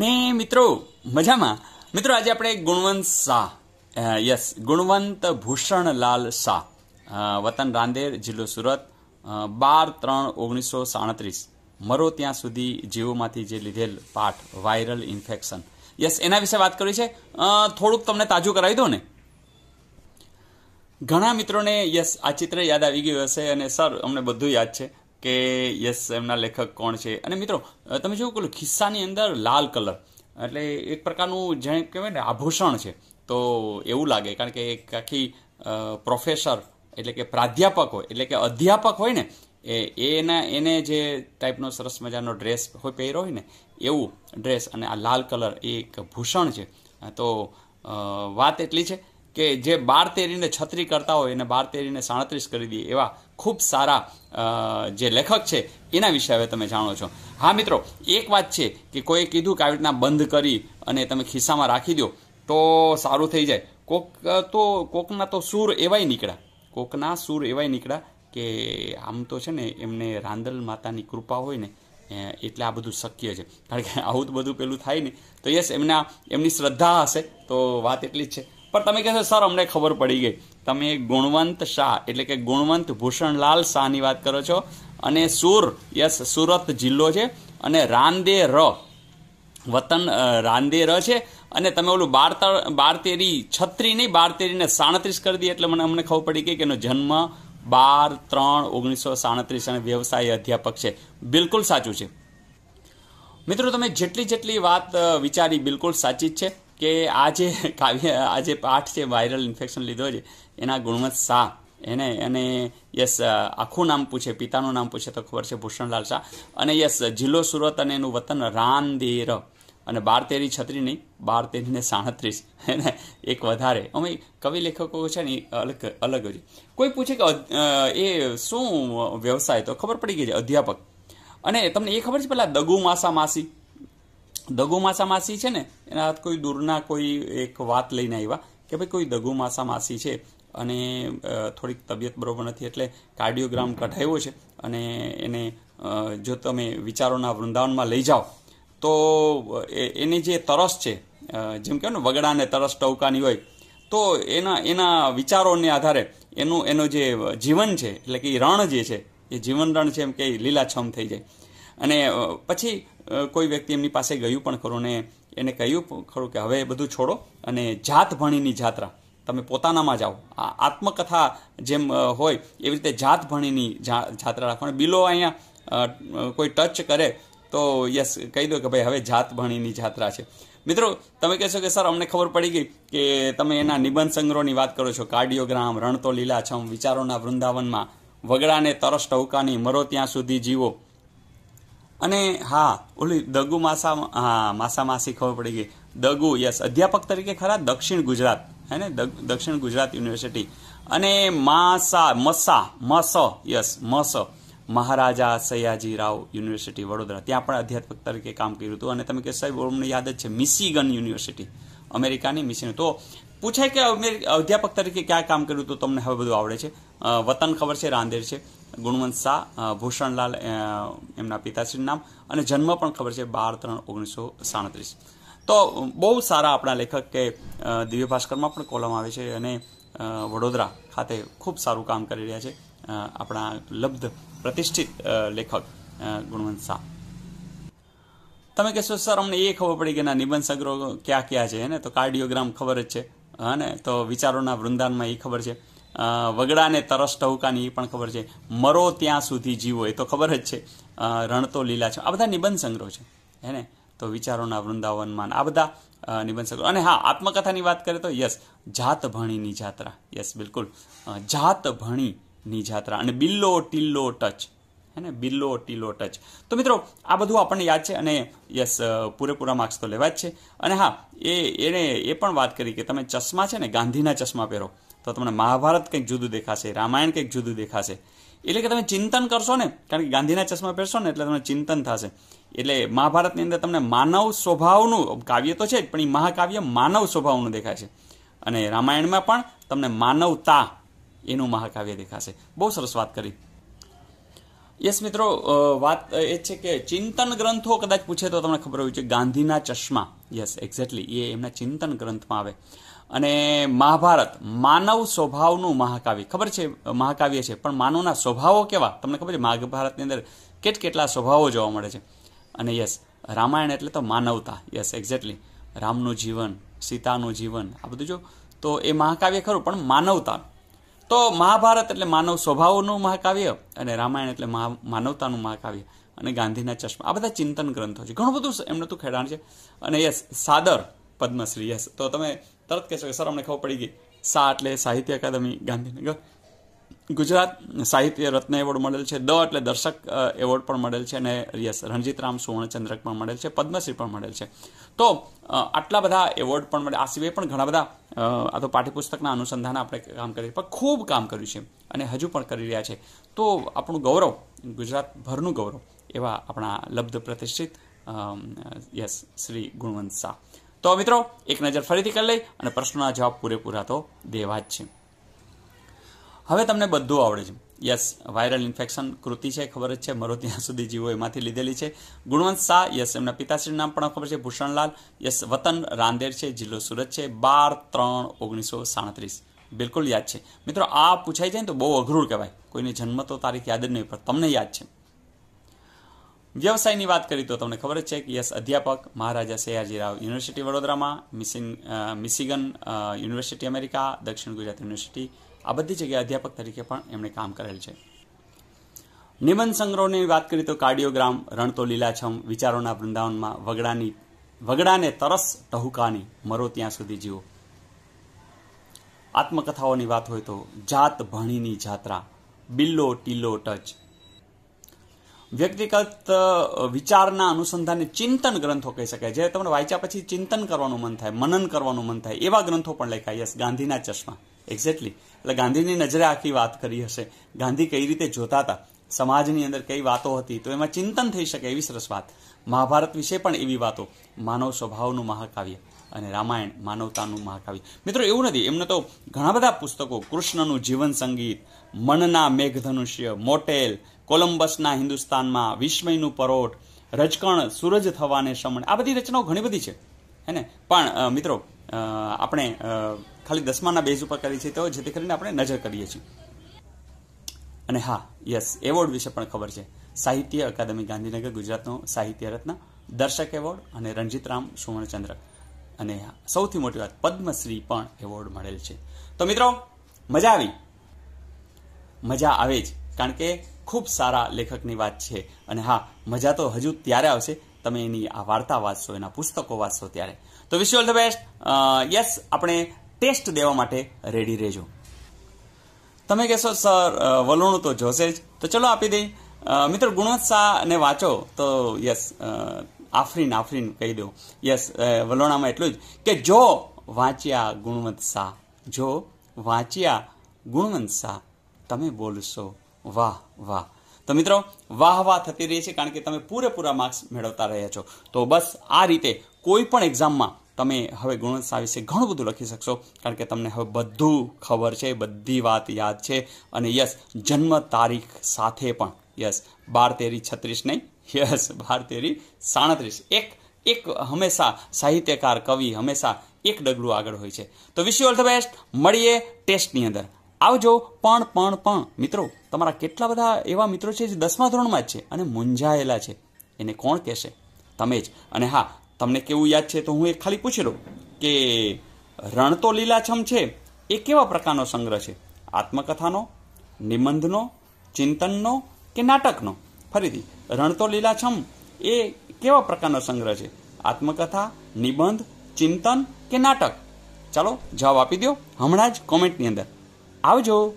મેં મિત્રો મજામાં મિત્રો આજે આપણે ગુણવંત શાહ યસ ગુણવંત ભૂષણલાલ શાહ વતન રાંદેર જિલ્લો સુરત બાર ત્રણ ઓગણીસો સાડત્રીસ મરો ત્યાં સુધી જીવોમાંથી જે લીધેલ પાઠ વાયરલ ઇન્ફેક્શન યસ એના વિશે વાત કરી છે થોડુંક તમને તાજું કરાવી દો ને ઘણા મિત્રોને યસ આ ચિત્ર યાદ આવી ગયું હશે અને સર અમને બધું યાદ છે કે યસ એમના લેખક કોણ છે અને મિત્રો તમે જોયું કે ખિસ્સાની અંદર લાલ કલર એટલે એક પ્રકારનું જેને કહેવાય ને આભૂષણ છે તો એવું લાગે કારણ કે એક આખી પ્રોફેસર એટલે કે પ્રાધ્યાપક હોય એટલે કે અધ્યાપક હોય ને એ એના એને જે ટાઈપનો સરસ મજાનો ડ્રેસ હોય પહેર્યો હોય ને એવું ડ્રેસ અને આ લાલ કલર એ એક ભૂષણ છે તો વાત એટલી છે કે જે બાર તેરીને છત્રી કરતા હોય એને બાર તેરીને સાડત્રીસ કરી દે એવા ખૂબ સારા જે લેખક છે એના વિશે હવે તમે જાણો છો હા મિત્રો એક વાત છે કે કોઈએ કીધું કે આવી રીતના બંધ કરી અને તમે ખિસ્સામાં રાખી દો તો સારું થઈ જાય કોક તો કોકના તો સૂર એવાય નીકળ્યા કોકના સૂર એવાય નીકળ્યા કે આમ તો છે ને એમને રાંદલ માતાની કૃપા હોય ને એટલે આ બધું શક્ય છે કારણ કે આવું બધું પેલું થાય ને તો યસ એમના એમની શ્રદ્ધા હશે તો વાત એટલી જ છે પણ તમે કહેશો સર અમને ખબર પડી ગઈ તમે ગુણવંત શાહ એટલે કે ગુણવંત ભૂષણલાલ શાહની વાત કરો છો અને સુર યસ સુરત જિલ્લો છે અને રાંદે ર વતન રાંદે ર છે અને તમે ઓલું બાર બાર તેરી છત્રી નહીં બાર તેરીને સાડત્રીસ કરી દઈએ એટલે મને અમને ખબર પડી ગઈ કે એનો જન્મ બાર ત્રણ ઓગણીસો સાડત્રીસ અને વ્યવસાય અધ્યાપક છે બિલકુલ સાચું છે મિત્રો તમે જેટલી જેટલી વાત વિચારી બિલકુલ સાચી જ છે કે આ જે કાવ્ય આ જે પાઠ છે વાયરલ ઇન્ફેક્શન લીધો છે એના ગુણવત્ત શાહ એને અને યસ આખું નામ પૂછે પિતાનું નામ પૂછે તો ખબર છે ભૂષણલાલ શાહ અને યસ જિલ્લો સુરત અને એનું વતન રાનદેર અને બાર તેરી છત્રી નહીં બાર તેરી ને સાડત્રીસ એને એક વધારે અમે કવિ લેખકો છે ને અલગ અલગ છે કોઈ પૂછે કે એ શું વ્યવસાય તો ખબર પડી ગઈ છે અધ્યાપક અને તમને એ ખબર છે પેલા દગુ માસા માસી દગો માસા માસી છે ને એના કોઈ દૂરના કોઈ એક વાત લઈને આવ્યા કે ભાઈ કોઈ દગો માસા માસી છે અને થોડીક તબિયત બરોબર નથી એટલે કાર્ડિયોગ્રામ કઢાવ્યો છે અને એને જો તમે વિચારોના વૃંદાવનમાં લઈ જાઓ તો એની જે તરસ છે જેમ કહેવાય ને વગડાને તરસ ટવકાની હોય તો એના એના વિચારોને આધારે એનું એનો જે જીવન છે એટલે કે રણ જે છે એ જીવન રણ છે એમ કે લીલાછમ થઈ જાય અને પછી કોઈ વ્યક્તિ એમની પાસે ગયું પણ ખરું ને એને કહ્યું ખરું કે હવે એ બધું છોડો અને જાત ભણીની જાત્રા તમે પોતાનામાં જાઓ આ આત્મકથા જેમ હોય એવી રીતે જાત ભણીની જાત્રા રાખો અને બિલો અહીંયા કોઈ ટચ કરે તો યસ કહી દો કે ભાઈ હવે જાત ભણીની જાત્રા છે મિત્રો તમે કહેશો કે સર અમને ખબર પડી ગઈ કે તમે એના નિબંધ સંગ્રહોની વાત કરો છો કાર્ડિયોગ્રામ રણતો લીલાછમ વિચારોના વૃંદાવનમાં વગડાને તરસ ટહુકાની મરો ત્યાં સુધી જીવો અને હા ઓલી દગુ માસા હા માસા માસી ખબર પડી ગઈ દગુ યસ અધ્યાપક તરીકે ખરા દક્ષિણ ગુજરાત હે ને દક્ષિણ ગુજરાત યુનિવર્સિટી અને માસા મસા મસ યસ મસ મહારાજા રાવ યુનિવર્સિટી વડોદરા ત્યાં પણ અધ્યાપક તરીકે કામ કર્યું હતું અને તમે કે સાહેબ અમને યાદ જ છે મિશિગન યુનિવર્સિટી અમેરિકાની મિશિગન તો પૂછાય કે અધ્યાપક તરીકે ક્યાં કામ કર્યું હતું તમને હવે બધું આવડે છે વતન ખબર છે રાંદેર છે ગુણવંત શાહ ભૂષણલાલ એમના પિતાશ્રીનું નામ અને જન્મ પણ ખબર છે બાર ત્રણ ઓગણીસો સાડત્રીસ તો બહુ સારા આપણા લેખક કે દિવ્ય ભાસ્કરમાં પણ કોલમ આવે છે અને વડોદરા ખાતે ખૂબ સારું કામ કરી રહ્યા છે આપણા લબ્ધ પ્રતિષ્ઠિત લેખક ગુણવંત શાહ તમે કહેશો સર અમને એ ખબર પડી કે ના નિબંધ સંગ્રહો ક્યાં ક્યાં છે ને તો કાર્ડિયોગ્રામ ખબર જ છે હા ને તો વિચારોના વૃંદાનમાં એ ખબર છે વગડાને તરસ ટહુકાની એ પણ ખબર છે મરો ત્યાં સુધી જીવો એ તો ખબર જ છે રણતો લીલા છે આ બધા નિબંધ સંગ્રહ છે હેને તો વિચારોના વૃંદાવનમાં આ બધા નિબંધ સંગ્રહ અને હા આત્મકથાની વાત કરીએ તો યસ જાત ભણીની જાત્રા યસ બિલકુલ જાત ભણીની જાત્રા અને બિલ્લો ટીલ્લો ટચ હેને બિલ્લો ટીલો ટચ તો મિત્રો આ બધું આપણને યાદ છે અને યસ પૂરેપૂરા માર્ક્સ તો લેવા જ છે અને હા એ એણે એ પણ વાત કરી કે તમે ચશ્મા છે ને ગાંધીના ચશ્મા પહેરો તો તમને મહાભારત કંઈક જુદું દેખાશે રામાયણ કંઈક જુદું દેખાશે એટલે કે તમે ચિંતન કરશો ને કારણ કે ગાંધીના ચશ્મા પહેરશો ને એટલે તમને ચિંતન થશે એટલે મહાભારતની અંદર તમને માનવ સ્વભાવનું કાવ્ય તો છે જ પણ એ મહાકાવ્ય માનવ સ્વભાવનું દેખાય છે અને રામાયણમાં પણ તમને માનવતા એનું મહાકાવ્ય દેખાશે બહુ સરસ વાત કરી યસ મિત્રો વાત એ છે કે ચિંતન ગ્રંથો કદાચ પૂછે તો તમને ખબર હોય છે ગાંધીના ચશ્મા યસ એક્ઝેક્ટલી એ એમના ચિંતન ગ્રંથમાં આવે અને મહાભારત માનવ સ્વભાવનું મહાકાવ્ય ખબર છે મહાકાવ્ય છે પણ માનવના સ્વભાવો કેવા તમને ખબર છે મહાભારતની અંદર કેટ કેટલા સ્વભાવો જોવા મળે છે અને યસ રામાયણ એટલે તો માનવતા યસ એક્ઝેક્ટલી રામનું જીવન સીતાનું જીવન આ બધું જો તો એ મહાકાવ્ય ખરું પણ માનવતા તો મહાભારત એટલે માનવ સ્વભાવનું મહાકાવ્ય અને રામાયણ એટલે માનવતાનું મહાકાવ્ય અને ગાંધીના ચશ્મા આ બધા ચિંતન ગ્રંથો છે ઘણું બધું એમનું તો ખેડાણ છે અને યસ સાદર પદ્મશ્રી યસ તો તમે તરત કહેશો કે સર અમને ખબર પડી ગઈ સા એટલે સાહિત્ય અકાદમી ગાંધીનગર ગુજરાત સાહિત્ય રત્ન એવોર્ડ મળેલ છે દ એટલે દર્શક એવોર્ડ પણ મળેલ છે અને યસ રણજીત રામ સુવર્ણચંદ્રક પણ મળેલ છે પદ્મશ્રી પણ મળેલ છે તો આટલા બધા એવોર્ડ પણ મળે આ સિવાય પણ ઘણા બધા આ તો પાઠ્યપુસ્તકના અનુસંધાન આપણે કામ કરીએ પણ ખૂબ કામ કર્યું છે અને હજુ પણ કરી રહ્યા છે તો આપણું ગૌરવ ગુજરાતભરનું ગૌરવ એવા આપણા લબ્ધ પ્રતિષ્ઠિત યસ શ્રી ગુણવંત શાહ તો મિત્રો એક નજર ફરીથી કરી લઈ અને પ્રશ્નોના જવાબ પૂરેપૂરા તો દેવા જ છે હવે તમને બધું આવડે છે યસ વાયરલ ઇન્ફેક્શન કૃતિ છે ખબર જ છે મરો ત્યાં સુધી જીવો એમાંથી લીધેલી છે ગુણવંત શાહ યસ એમના પિતાશ્રીનું નામ પણ ખબર છે ભૂષણલાલ યસ વતન રાંદેર છે જિલ્લો સુરત છે બાર ત્રણ ઓગણીસો સાડત્રીસ બિલકુલ યાદ છે મિત્રો આ પૂછાઈ જાય ને તો બહુ અઘરું કહેવાય કોઈની જન્મ તો તારીખ યાદ જ નહીં પણ તમને યાદ છે વ્યવસાયની વાત કરી તો તમને ખબર જ છે કે યસ અધ્યાપક મહારાજા સયાજીરાવ યુનિવર્સિટી વડોદરામાં મિસિંગ મિસિગન યુનિવર્સિટી અમેરિકા દક્ષિણ ગુજરાત યુનિવર્સિટી આ બધી જગ્યાએ અધ્યાપક તરીકે પણ એમણે કામ કરેલ છે નિબંધ સંગ્રહોની વાત કરીએ તો કાર્ડિયોગ્રામ રણતો લીલાછમ વિચારોના વૃંદાવનમાં વગડાની વગડાને તરસ ટહુકાની મરો ત્યાં સુધી જીવો આત્મકથાઓની વાત હોય તો જાત ભણીની જાત્રા બિલ્લો ટીલો ટચ વ્યક્તિગત વિચારના અનુસંધાને ચિંતન ગ્રંથો કહી શકાય જે તમને વાંચ્યા પછી ચિંતન કરવાનું મન થાય મનન કરવાનું મન થાય એવા ગ્રંથો પણ લખાય યસ ગાંધીના ચશ્મા એક્ઝેક્ટલી એટલે ગાંધીની નજરે આખી વાત કરી હશે ગાંધી કઈ રીતે જોતા હતા સમાજની અંદર કઈ વાતો હતી તો એમાં ચિંતન થઈ શકે એવી સરસ વાત મહાભારત વિશે પણ એવી વાતો માનવ સ્વભાવનું મહાકાવ્ય અને રામાયણ માનવતાનું મહાકાવ્ય મિત્રો એવું નથી એમને તો ઘણા બધા પુસ્તકો કૃષ્ણનું જીવન સંગીત મનના મેઘધનુષ્ય મોટેલ કોલંબસના હિન્દુસ્તાનમાં વિસ્મયનું પરોટ રજકણ સૂરજ થવાને શમણ આ બધી રચનાઓ ઘણી બધી છે હે ને પણ મિત્રો આપણે ખાલી દસમાના બેઝ ઉપર કરી છે તો જેથી કરીને આપણે નજર કરીએ છીએ અને હા યસ એવોર્ડ વિશે પણ ખબર છે સાહિત્ય અકાદમી ગાંધીનગર ગુજરાતનો સાહિત્ય રત્ન દર્શક એવોર્ડ અને રણજીતરામ સુવર્ણચંદ્રક અને સૌથી મોટી વાત પદ્મશ્રી પણ એવોર્ડ મળેલ છે તો મિત્રો મજા આવી મજા આવે જ કારણ કે ખૂબ સારા લેખકની વાત છે અને હા મજા તો હજુ ત્યારે આવશે તમે એની આ વાર્તા વાંચશો એના પુસ્તકો વાંચશો ત્યારે તો wish all the best yes આપણે ટેસ્ટ દેવા માટે રેડી રહેજો તમે કહેશો સર વલોણું તો જોશે જ તો ચલો આપી દઈ મિત્રો ગુણવત્તાને વાંચો તો યસ આફરીન આફરીન કહી દો યસ વલોણામાં એટલું જ કે જો વાંચ્યા ગુણવંત શાહ જો વાંચ્યા ગુણવંત શાહ તમે બોલશો વાહ વાહ તો મિત્રો વાહ વાહ થતી રહી છે કારણ કે તમે પૂરેપૂરા માર્ક્સ મેળવતા રહ્યા છો તો બસ આ રીતે કોઈ પણ એક્ઝામમાં તમે હવે ગુણવત્તા વિશે ઘણું બધું લખી શકશો કારણ કે તમને હવે બધું ખબર છે બધી વાત યાદ છે અને યસ જન્મ તારીખ સાથે પણ યસ બાર તેરી છત્રીસ નહીં યસ બાર તેરી સાડત્રીસ એક એક હંમેશા સાહિત્યકાર કવિ હંમેશા એક ડગલું આગળ હોય છે તો wish you all the best મળીએ ટેસ્ટની અંદર આવજો પણ પણ પણ મિત્રો તમારા કેટલા બધા એવા મિત્રો છે જે દસમા ધોરણમાં જ છે અને મૂંઝાયેલા છે એને કોણ કહેશે તમે જ અને હા તમને કેવું યાદ છે તો હું એ ખાલી પૂછી લઉં કે રણ તો લીલાછમ છે એ કેવા પ્રકારનો સંગ્રહ છે આત્મકથાનો નિબંધનો ચિંતનનો કે નાટકનો ફરીથી રણ તો લીલાછમ એ કેવા પ્રકારનો સંગ્રહ છે આત્મકથા નિબંધ ચિંતન કે નાટક ચાલો જવાબ આપી દો હમણાં જ કોમેન્ટની અંદર 好久。